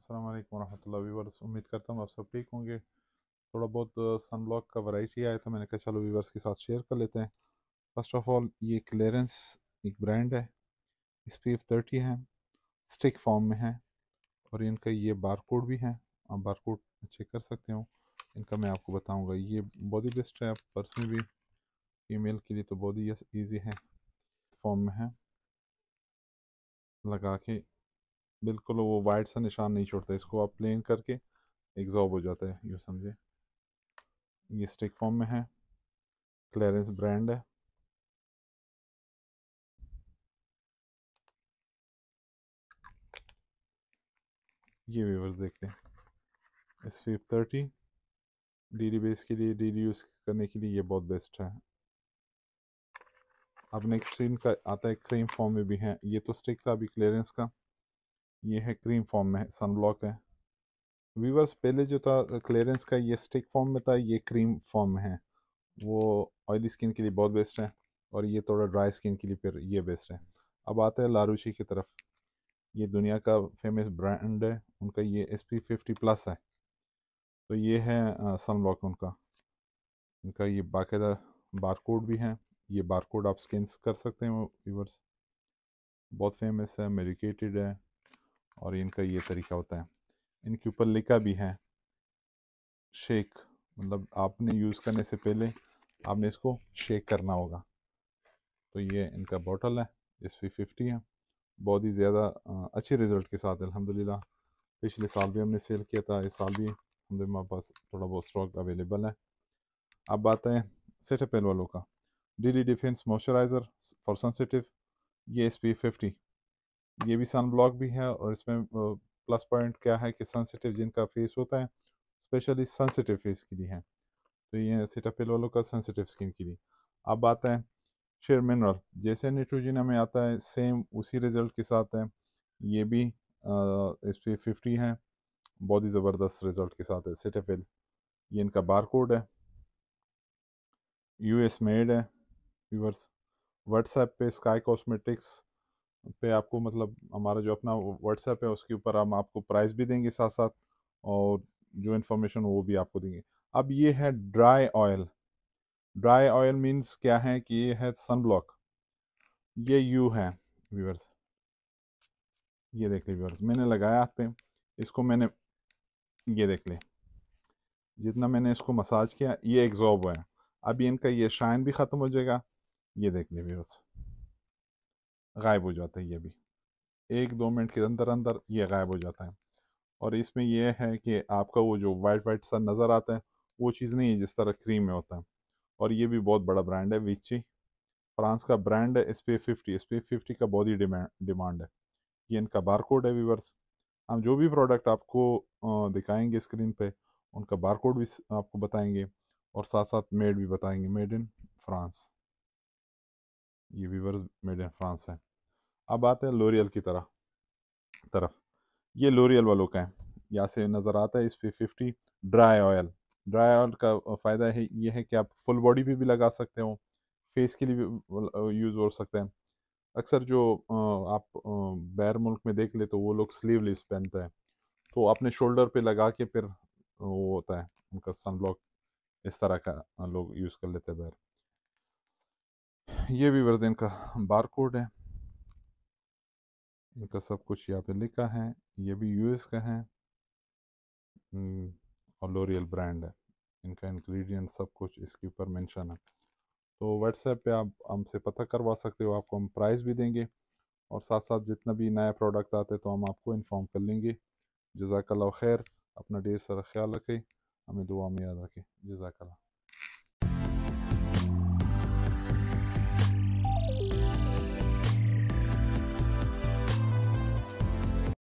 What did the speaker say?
अस्सलाम वालेकुम रहमतुल्लाह वीवर्स उम्मीद करता हूँ आप सब ठीक होंगे थोड़ा बहुत सनब्लॉक का वैरायटी आया तो मैंने कहा चलो वीवर्स के साथ शेयर कर लेते हैं फर्स्ट ऑफ ऑल ये क्लेरेंस एक ब्रांड है इस पी एफ थर्टी है स्टिक फॉर्म में है और इनका ये बार कोड भी है आप बार कोड चेक कर सकते हो इनका मैं आपको बताऊँगा ये बहुत ही बेस्ट है पर्सनली भी फीमेल के लिए तो बहुत ही ईजी है फॉर्म में है लगा के बिल्कुल वो वाइट सा निशान नहीं छोड़ता इसको आप प्लेन करके एग्जॉर्ब हो जाता है ये समझे ये स्टिक फॉर्म में है क्लेरेंस ब्रांड है ये वीवर देखते हैं एस फिफ थर्टी डी बेस के लिए डी यूज़ करने के लिए ये बहुत बेस्ट है अब नेक्स्ट का आता है क्रीम फॉर्म में भी है ये तो स्टिक था अभी क्लियरेंस का ये है क्रीम फॉर्म में सनब्लॉक है वीवर्स पहले जो था क्लियरेंस का ये स्टिक फॉर्म में था ये क्रीम फॉर्म में है वो ऑयली स्किन के लिए बहुत बेस्ट है और ये थोड़ा ड्राई स्किन के लिए फिर ये बेस्ट है अब आता है लारूशी की तरफ ये दुनिया का फेमस ब्रांड है उनका ये एस पी फिफ्टी प्लस है तो ये है सनब्लॉक उनका उनका ये बाकायदा बारकोड भी है ये बारकोड आप स्कैन कर सकते हैं वीवर्स बहुत फेमस है मेडिकेटेड है और इनका ये तरीका होता है इनके ऊपर लिखा भी है शेक मतलब आपने यूज़ करने से पहले आपने इसको शेक करना होगा तो ये इनका बॉटल है इस पर फिफ्टी है बहुत ही ज़्यादा अच्छे रिज़ल्ट के साथ अलहमदिल्ला पिछले साल भी हमने सेल किया था इस साल भी हमारे पास थोड़ा बहुत स्टॉक अवेलेबल है अब बात है सेटापेल वालों का daily defense moisturiser for sensitive ये एस पी फिफ्टी ये भी सन ब्लॉक भी है और इसमें प्लस पॉइंट क्या है कि सेंसिटिव जिनका फेस होता है स्पेशली सेंसिटिव फेस के लिए है तो ये सिटाफिल वालों का सेंसिटिव स्किन के लिए अब आता है शेयर मिनरल जैसे नाइट्रोजिना में आता है सेम उसी रिज़ल्ट के साथ है ये भी इस पर फिफ्टी है बहुत ही ज़बरदस्त रिज़ल्ट के साथ है सिटाफिल ये इनका बार कोड है यूएस मेड है व्हाट्सएप पे स्काई कॉस्मेटिक्स पे आपको मतलब हमारा जो अपना व्हाट्सएप है उसके ऊपर हम आपको प्राइस भी देंगे साथ साथ और जो इन्फॉर्मेशन वो भी आपको देंगे अब ये है dry oil dry oil means क्या है कि ये है सनब्लॉक ये यू है व्यूअर्स ये देख ले व्यूअर्स मैंने लगाया हाथ पे इसको मैंने ये देख ले जितना मैंने इसको मसाज किया ये एग्जॉर्ब हुआ है अभी इनका ये शाइन भी ख़त्म हो जाएगा ये देख ले व्यूअर्स गायब हो जाता है ये भी एक दो मिनट के अंदर अंदर ये गायब हो जाता है और इसमें यह है कि आपका वो जो वाइट वाइट सा नज़र आता है वो चीज़ नहीं है जिस तरह क्रीम में होता है और ये भी बहुत बड़ा ब्रांड है विची फ्रांस का ब्रांड है S P fifty S P fifty का बहुत ही डिमांड डिमांड है ये इनका बार कोड है वीवर्स हम जो भी प्रोडक्ट आपको दिखाएंगे स्क्रीन पे उनका बार कोड भी आपको बताएंगे और साथ साथ मेड भी बताएंगे मेड इन फ्रांस ये वीवर्स मेड इन फ्रांस है अब आते हैं लोरियल की तरह तरफ ये लोरियल वालों का है यहाँ से नज़र आता है इस पर fifty dry oil dry oil का फ़ायदा है ये है कि आप फुल बॉडी पे भी लगा सकते हो फेस के लिए भी यूज़ हो सकते हैं अक्सर जो आप बैर मुल्क में देख ले तो वो लोग स्लीवलेस पहनते हैं तो अपने शोल्डर पे लगा के फिर वो होता है उनका सन ब्लॉक इस तरह का लोग यूज़ कर लेते हैं बैर ये भी वर्जन इनका बार कोड है इनका सब कुछ यहाँ पे लिखा है ये भी यूएस का है हम्म, और लोरियल ब्रांड है इनका इंग्रेडिएंट सब कुछ इसके ऊपर मेंशन है तो व्हाट्सएप पे आप हमसे पता करवा सकते हो आपको हम प्राइस भी देंगे और साथ साथ जितना भी नया प्रोडक्ट आते हैं तो हम आपको इन्फॉर्म कर लेंगे जजाकल्ला खैर अपना ढेर सारा ख्याल रखें हमें दुआ में याद रखें जजाकल्ला